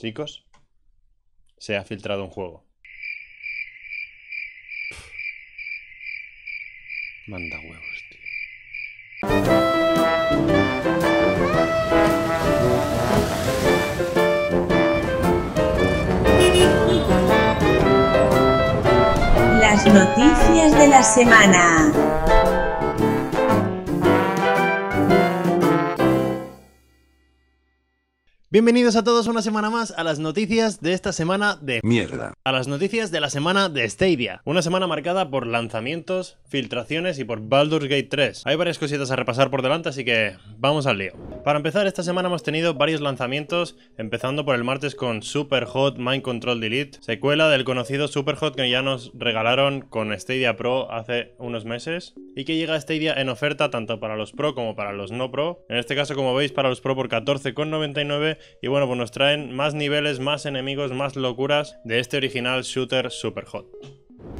Chicos, se ha filtrado un juego. Manda huevos. días de la semana. Bienvenidos a todos una semana más a las noticias de esta semana de mierda. A las noticias de la semana de Stadia. Una semana marcada por lanzamientos, filtraciones y por Baldur's Gate 3. Hay varias cositas a repasar por delante, así que vamos al lío. Para empezar, esta semana hemos tenido varios lanzamientos, empezando por el martes con Super Hot Mind Control Delete, secuela del conocido Super Hot que ya nos regalaron con Stadia Pro hace unos meses y que llega a Stadia en oferta tanto para los Pro como para los no Pro. En este caso, como veis, para los Pro por 14,99 y bueno, pues nos traen más niveles, más enemigos, más locuras de este original shooter super hot.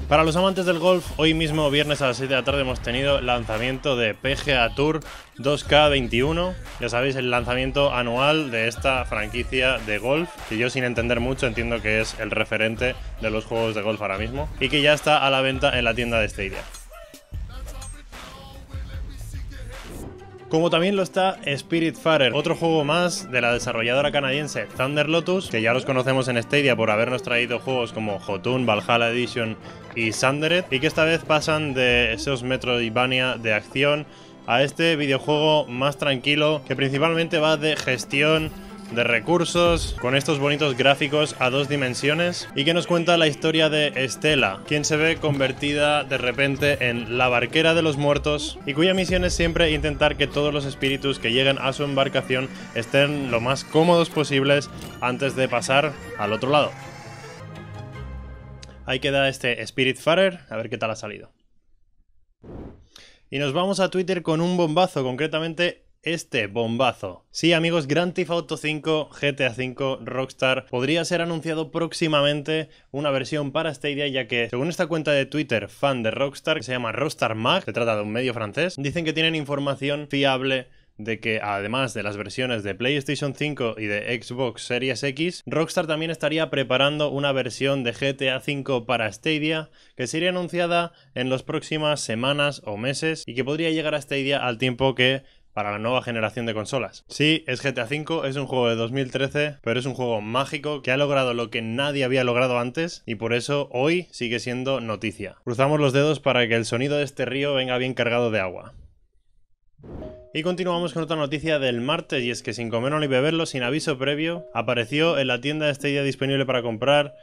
Para los amantes del golf, hoy mismo, viernes a las 7 de la tarde, hemos tenido lanzamiento de PGA Tour 2K21. Ya sabéis, el lanzamiento anual de esta franquicia de golf, que yo sin entender mucho entiendo que es el referente de los juegos de golf ahora mismo, y que ya está a la venta en la tienda de Stadia. como también lo está Spirit Fighter otro juego más de la desarrolladora canadiense Thunder Lotus, que ya los conocemos en Stadia por habernos traído juegos como Hotun, Valhalla Edition y Sundered, y que esta vez pasan de esos Metroidvania de acción a este videojuego más tranquilo que principalmente va de gestión de recursos, con estos bonitos gráficos a dos dimensiones y que nos cuenta la historia de Estela, quien se ve convertida de repente en la barquera de los muertos y cuya misión es siempre intentar que todos los espíritus que llegan a su embarcación estén lo más cómodos posibles antes de pasar al otro lado. Ahí queda este Spirit Farer a ver qué tal ha salido. Y nos vamos a Twitter con un bombazo, concretamente este bombazo. Sí, amigos, Grand Theft Auto 5, GTA 5, Rockstar podría ser anunciado próximamente una versión para Stadia, ya que según esta cuenta de Twitter fan de Rockstar, que se llama Rockstar Mag, se trata de un medio francés, dicen que tienen información fiable de que además de las versiones de PlayStation 5 y de Xbox Series X, Rockstar también estaría preparando una versión de GTA 5 para Stadia que sería anunciada en las próximas semanas o meses y que podría llegar a Stadia al tiempo que para la nueva generación de consolas. Sí, es GTA V, es un juego de 2013, pero es un juego mágico que ha logrado lo que nadie había logrado antes y por eso hoy sigue siendo noticia. Cruzamos los dedos para que el sonido de este río venga bien cargado de agua. Y continuamos con otra noticia del martes, y es que sin comerlo ni beberlo, sin aviso previo, apareció en la tienda este día disponible para comprar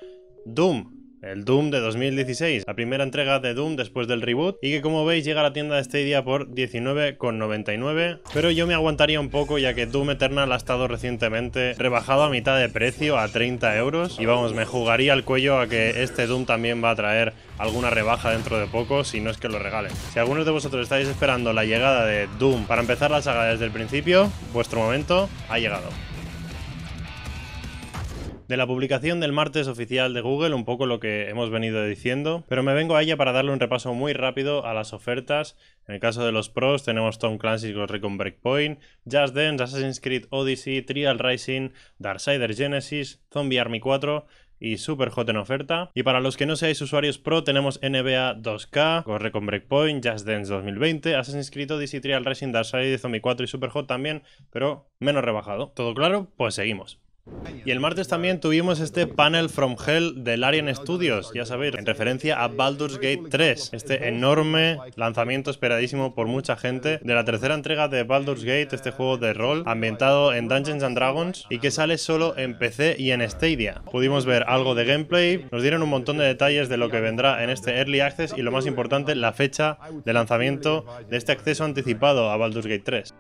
Doom, el Doom de 2016, la primera entrega de Doom después del reboot y que como veis llega a la tienda de este día por 19,99 pero yo me aguantaría un poco ya que Doom Eternal ha estado recientemente rebajado a mitad de precio a 30 euros y vamos me jugaría el cuello a que este Doom también va a traer alguna rebaja dentro de poco si no es que lo regalen. Si algunos de vosotros estáis esperando la llegada de Doom para empezar la saga desde el principio, vuestro momento ha llegado. De la publicación del martes oficial de Google, un poco lo que hemos venido diciendo, pero me vengo a ella para darle un repaso muy rápido a las ofertas. En el caso de los pros tenemos Tom Clancy's Ghost Recon Breakpoint, Just Dance, Assassin's Creed Odyssey, Trial Rising, Darksider Genesis, Zombie Army 4, y super hot en oferta. Y para los que no seáis usuarios pro, tenemos NBA 2K, Corre con Breakpoint, Just Dance 2020, Assassin's Creed Odyssey, Trial Racing, Side, Zombie 4 y super hot también, pero menos rebajado. ¿Todo claro? Pues seguimos. Y el martes también tuvimos este panel From Hell del Larian Studios, ya sabéis, en referencia a Baldur's Gate 3, este enorme lanzamiento esperadísimo por mucha gente de la tercera entrega de Baldur's Gate, este juego de rol ambientado en Dungeons and Dragons y que sale solo en PC y en Stadia. Pudimos ver algo de gameplay, nos dieron un montón de detalles de lo que vendrá en este Early Access y lo más importante, la fecha de lanzamiento de este acceso anticipado a Baldur's Gate 3,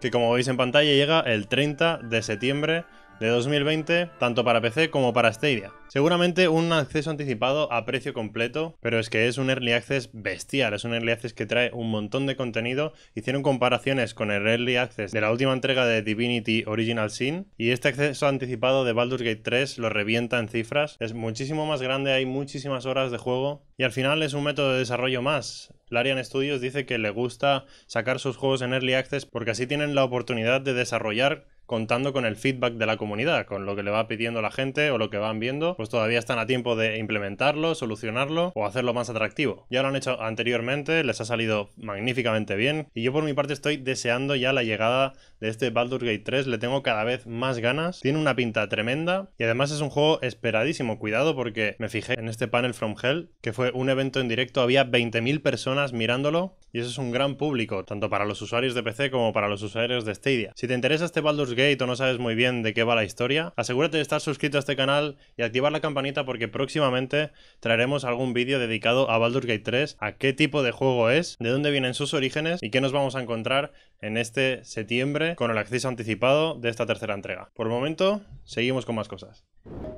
que como veis en pantalla llega el 30 de septiembre de 2020, tanto para PC como para Stadia. Seguramente un acceso anticipado a precio completo, pero es que es un Early Access bestial, es un Early Access que trae un montón de contenido. Hicieron comparaciones con el Early Access de la última entrega de Divinity Original Sin y este acceso anticipado de Baldur's Gate 3 lo revienta en cifras. Es muchísimo más grande, hay muchísimas horas de juego y al final es un método de desarrollo más. Larian Studios dice que le gusta sacar sus juegos en Early Access porque así tienen la oportunidad de desarrollar contando con el feedback de la comunidad, con lo que le va pidiendo la gente o lo que van viendo, pues todavía están a tiempo de implementarlo, solucionarlo o hacerlo más atractivo. Ya lo han hecho anteriormente, les ha salido magníficamente bien y yo por mi parte estoy deseando ya la llegada de este Baldur's Gate 3, le tengo cada vez más ganas, tiene una pinta tremenda y además es un juego esperadísimo, cuidado porque me fijé en este panel From Hell, que fue un evento en directo, había 20.000 personas mirándolo y eso es un gran público, tanto para los usuarios de PC como para los usuarios de Stadia. Si te interesa este Baldur's Gate no sabes muy bien de qué va la historia, asegúrate de estar suscrito a este canal y activar la campanita porque próximamente traeremos algún vídeo dedicado a Baldur's Gate 3, a qué tipo de juego es, de dónde vienen sus orígenes y qué nos vamos a encontrar en este septiembre con el acceso anticipado de esta tercera entrega. Por el momento, seguimos con más cosas.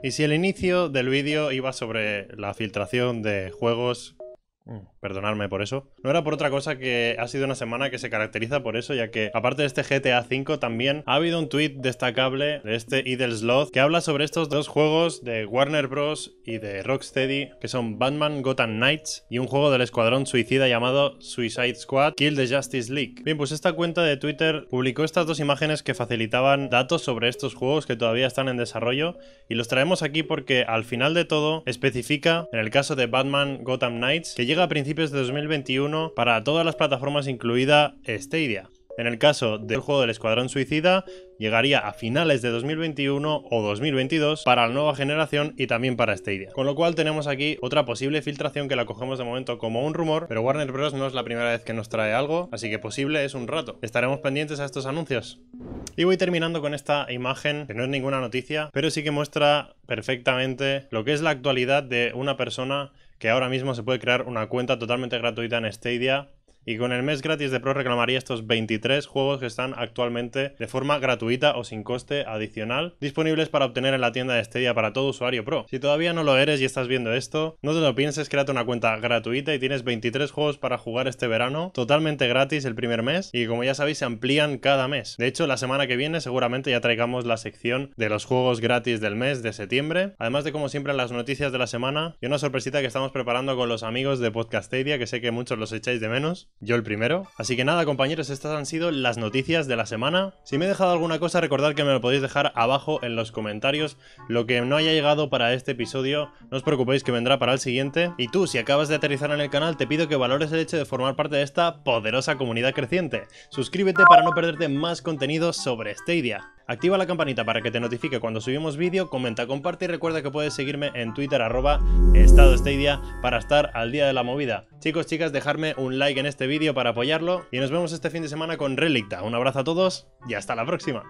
Y si el inicio del vídeo iba sobre la filtración de juegos, mm, perdonadme por eso, no era por otra cosa que ha sido una semana que se caracteriza por eso, ya que aparte de este GTA V también ha habido un tweet destacable de este Idle Sloth que habla sobre estos dos juegos de Warner Bros. y de Rocksteady, que son Batman Gotham Knights y un juego del Escuadrón Suicida llamado Suicide Squad Kill the Justice League. Bien, pues esta cuenta de Twitter publicó estas dos imágenes que facilitaban datos sobre estos juegos que todavía están en desarrollo y los traemos aquí porque al final de todo especifica, en el caso de Batman Gotham Knights, que llega a principios de 2021 para todas las plataformas incluida Stadia. En el caso del juego del Escuadrón Suicida, llegaría a finales de 2021 o 2022 para la nueva generación y también para Stadia. Con lo cual tenemos aquí otra posible filtración que la cogemos de momento como un rumor, pero Warner Bros. no es la primera vez que nos trae algo, así que posible es un rato. Estaremos pendientes a estos anuncios. Y voy terminando con esta imagen, que no es ninguna noticia, pero sí que muestra perfectamente lo que es la actualidad de una persona que ahora mismo se puede crear una cuenta totalmente gratuita en Stadia y con el mes gratis de Pro reclamaría estos 23 juegos que están actualmente de forma gratuita o sin coste adicional disponibles para obtener en la tienda de Stadia para todo usuario Pro. Si todavía no lo eres y estás viendo esto, no te lo pienses, créate una cuenta gratuita y tienes 23 juegos para jugar este verano totalmente gratis el primer mes y como ya sabéis se amplían cada mes. De hecho, la semana que viene seguramente ya traigamos la sección de los juegos gratis del mes de septiembre, además de como siempre las noticias de la semana y una sorpresita que estamos preparando con los amigos de Podcast Stadia que sé que muchos los echáis de menos yo el primero. Así que nada, compañeros, estas han sido las noticias de la semana. Si me he dejado alguna cosa, recordad que me lo podéis dejar abajo en los comentarios. Lo que no haya llegado para este episodio, no os preocupéis que vendrá para el siguiente. Y tú, si acabas de aterrizar en el canal, te pido que valores el hecho de formar parte de esta poderosa comunidad creciente. Suscríbete para no perderte más contenido sobre Stadia. Activa la campanita para que te notifique cuando subimos vídeo, comenta, comparte y recuerda que puedes seguirme en Twitter arroba estado para estar al día de la movida. Chicos, chicas, dejarme un like en este vídeo para apoyarlo y nos vemos este fin de semana con Relicta. Un abrazo a todos y hasta la próxima.